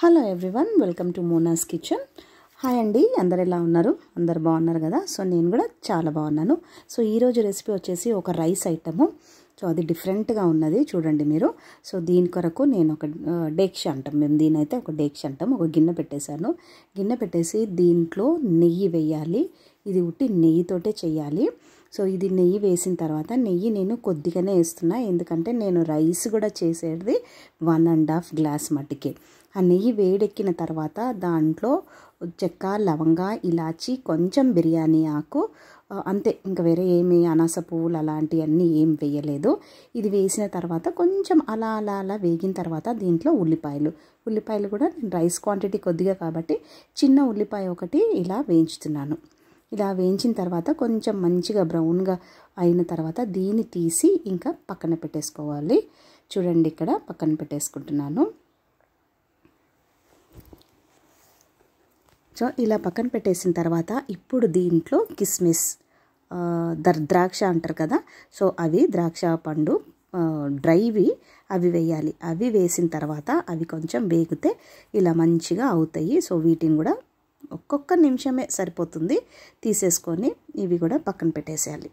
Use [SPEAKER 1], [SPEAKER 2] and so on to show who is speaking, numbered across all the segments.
[SPEAKER 1] hello everyone welcome to Mona's kitchen hi అండి అందరు ఎలా ఉన్నారు అందరు బాగున్నారు కదా సో నేను కూడా చాలా బాగున్నాను సో ఈరోజు రెసిపీ వచ్చేసి ఒక రైస్ ఐటము సో అది డిఫరెంట్గా ఉన్నది చూడండి మీరు సో దీని కొరకు నేను ఒక డేక్ష అంటాం మేము దీని అయితే ఒక డేక్ష అంటాం ఒక గిన్నె పెట్టేశాను గిన్నె పెట్టేసి దీంట్లో నెయ్యి వేయాలి ఇది ఉట్టి నెయ్యితోటే చేయాలి సో ఇది నెయ్యి వేసిన తర్వాత నెయ్యి నేను కొద్దిగానే వేస్తున్నా ఎందుకంటే నేను రైస్ కూడా చేసేది వన్ అండ్ హాఫ్ గ్లాస్ మట్టికి ఆ నెయ్యి వేడెక్కిన తర్వాత దాంట్లో చెక్క లవంగ ఇలాచి కొంచెం బిర్యానీ ఆకు అంతే ఇంకా వేరే ఏమి అనాస పువ్వులు అలాంటివన్నీ ఏం వేయలేదు ఇది వేసిన తర్వాత కొంచెం అలా అలా అలా వేగిన తర్వాత దీంట్లో ఉల్లిపాయలు ఉల్లిపాయలు కూడా నేను రైస్ క్వాంటిటీ కొద్దిగా కాబట్టి చిన్న ఉల్లిపాయ ఒకటి ఇలా వేయించుతున్నాను ఇలా వేయించిన తర్వాత కొంచెం మంచిగా బ్రౌన్గా అయిన తర్వాత దీన్ని తీసి ఇంకా పక్కన పెట్టేసుకోవాలి చూడండి ఇక్కడ పక్కన పెట్టేసుకుంటున్నాను సో ఇలా పక్కన పెట్టేసిన తర్వాత ఇప్పుడు దీంట్లో కిస్మిస్ దర్ ద్రాక్ష అంటారు కదా సో అవి ద్రాక్ష పండు డ్రైవి అవి వేయాలి అవి వేసిన తర్వాత అవి కొంచెం వేగితే ఇలా మంచిగా అవుతాయి సో వీటిని కూడా ఒక్కొక్క నిమిషమే సరిపోతుంది తీసేసుకొని ఇవి కూడా పక్కన పెట్టేసేయాలి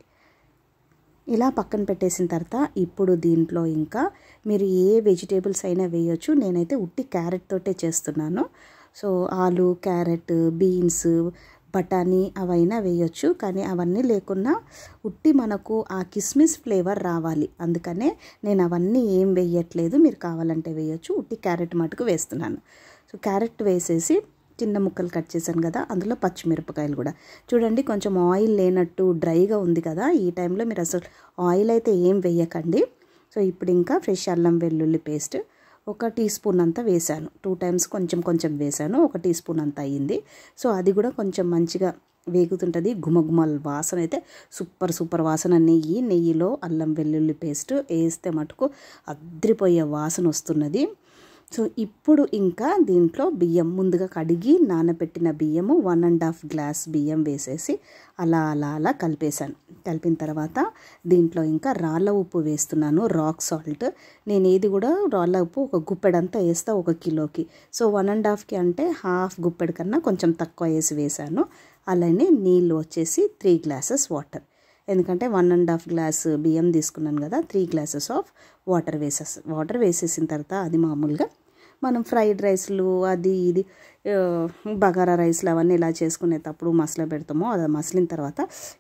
[SPEAKER 1] ఇలా పక్కన పెట్టేసిన తర్వాత ఇప్పుడు దీంట్లో ఇంకా మీరు ఏ వెజిటేబుల్స్ అయినా వేయొచ్చు నేనైతే ఉట్టి క్యారెట్ తోటే చేస్తున్నాను సో ఆలు క్యారెట్ బీన్స్ బఠానీ అవైనా వేయొచ్చు కానీ అవన్నీ లేకున్నా ఉట్టి మనకు ఆ కిస్మిస్ ఫ్లేవర్ రావాలి అందుకనే నేను అవన్నీ ఏం వేయట్లేదు మీరు కావాలంటే వేయొచ్చు ఉట్టి క్యారెట్ మటుకు వేస్తున్నాను సో క్యారెట్ వేసేసి చిన్న ముక్కలు కట్ చేశాను కదా అందులో పచ్చిమిరపకాయలు కూడా చూడండి కొంచెం ఆయిల్ లేనట్టు డ్రైగా ఉంది కదా ఈ టైంలో మీరు అసలు ఆయిల్ అయితే ఏం వేయకండి సో ఇప్పుడు ఇంకా ఫ్రెష్ అల్లం వెల్లుల్లి పేస్ట్ ఒక టీ స్పూన్ అంతా వేశాను టూ టైమ్స్ కొంచెం కొంచెం వేశాను ఒక టీ స్పూన్ అంతా అయ్యింది సో అది కూడా కొంచెం మంచిగా వేగుతుంటుంది గుమగుమల వాసన అయితే సూపర్ సూపర్ వాసన నెయ్యి నెయ్యిలో అల్లం వెల్లుల్లి పేస్ట్ వేస్తే మటుకు అద్రిపోయే వాసన వస్తున్నది సో ఇప్పుడు ఇంకా దీంట్లో బియ్యం ముందుగా కడిగి నానబెట్టిన బియ్యము వన్ అండ్ హాఫ్ గ్లాస్ బియ్యం వేసేసి అలా అలా అలా కలిపేశాను కలిపిన తర్వాత దీంట్లో ఇంకా రాళ్ళ ఉప్పు వేస్తున్నాను రాక్ సాల్ట్ నేను ఏది కూడా రాళ్ళ ఉప్పు ఒక గుప్పెడంతా వేస్తా ఒక కిలోకి సో వన్ అండ్ హాఫ్కి అంటే హాఫ్ గుప్పెడు కన్నా కొంచెం తక్కువ వేసి వేశాను అలానే నీళ్ళు వచ్చేసి త్రీ గ్లాసెస్ వాటర్ ఎందుకంటే వన్ అండ్ హాఫ్ గ్లాస్ బియ్యం తీసుకున్నాను కదా త్రీ గ్లాసెస్ ఆఫ్ వాటర్ వేసేసి వాటర్ వేసేసిన తర్వాత అది మామూలుగా మనం ఫ్రైడ్ రైస్లు అది ఇది బగారా రైస్లు అవన్నీ ఇలా తప్పుడు మసల పెడతామో అది మసలిన తర్వాత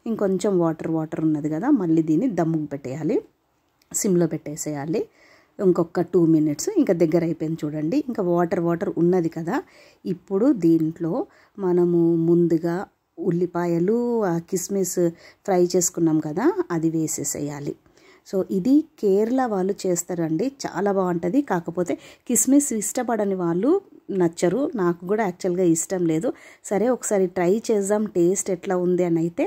[SPEAKER 1] ఇంకొంచెం వాటర్ వాటర్ ఉన్నది కదా మళ్ళీ దీన్ని దమ్ముకు పెట్టేయాలి సిమ్లో పెట్టేసేయాలి ఇంకొక టూ మినిట్స్ ఇంకా దగ్గర అయిపోయింది చూడండి ఇంకా వాటర్ వాటర్ ఉన్నది కదా ఇప్పుడు దీంట్లో మనము ముందుగా ఉల్లిపాయలు కిస్మిస్ ఫ్రై చేసుకున్నాం కదా అది వేసేసేయాలి సో ఇది కేరళ వాళ్ళు చేస్తారండి చాలా బాగుంటుంది కాకపోతే కిస్మిస్ ఇష్టపడని వాళ్ళు నచ్చరు నాకు కూడా యాక్చువల్గా ఇష్టం లేదు సరే ఒకసారి ట్రై చేద్దాం టేస్ట్ ఎట్లా ఉంది అని అయితే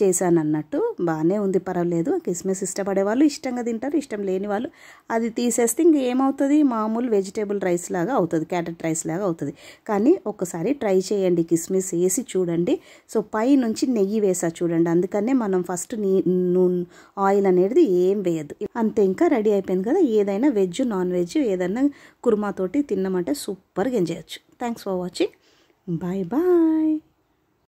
[SPEAKER 1] చేశాను అన్నట్టు బాగానే ఉంది పర్వాలేదు కిస్మిస్ ఇష్టపడే వాళ్ళు ఇష్టంగా తింటారు ఇష్టం లేని వాళ్ళు అది తీసేస్తే ఇంక ఏమవుతుంది మామూలు వెజిటేబుల్ రైస్ లాగా అవుతుంది క్యాటెట్ రైస్ లాగా అవుతుంది కానీ ఒకసారి ట్రై చేయండి కిస్మిస్ వేసి చూడండి సో పై నుంచి నెయ్యి వేసా చూడండి అందుకనే మనం ఫస్ట్ నీ ఆయిల్ అనేది ఏం వేయద్దు అంతే ఇంకా రెడీ అయిపోయింది కదా ఏదైనా వెజ్ నాన్ వెజ్ ఏదైనా కుర్మాతోటి తిన్నామంటే సూపర్గా ఎంజాయ్ చేయొచ్చు thanks for watching bye bye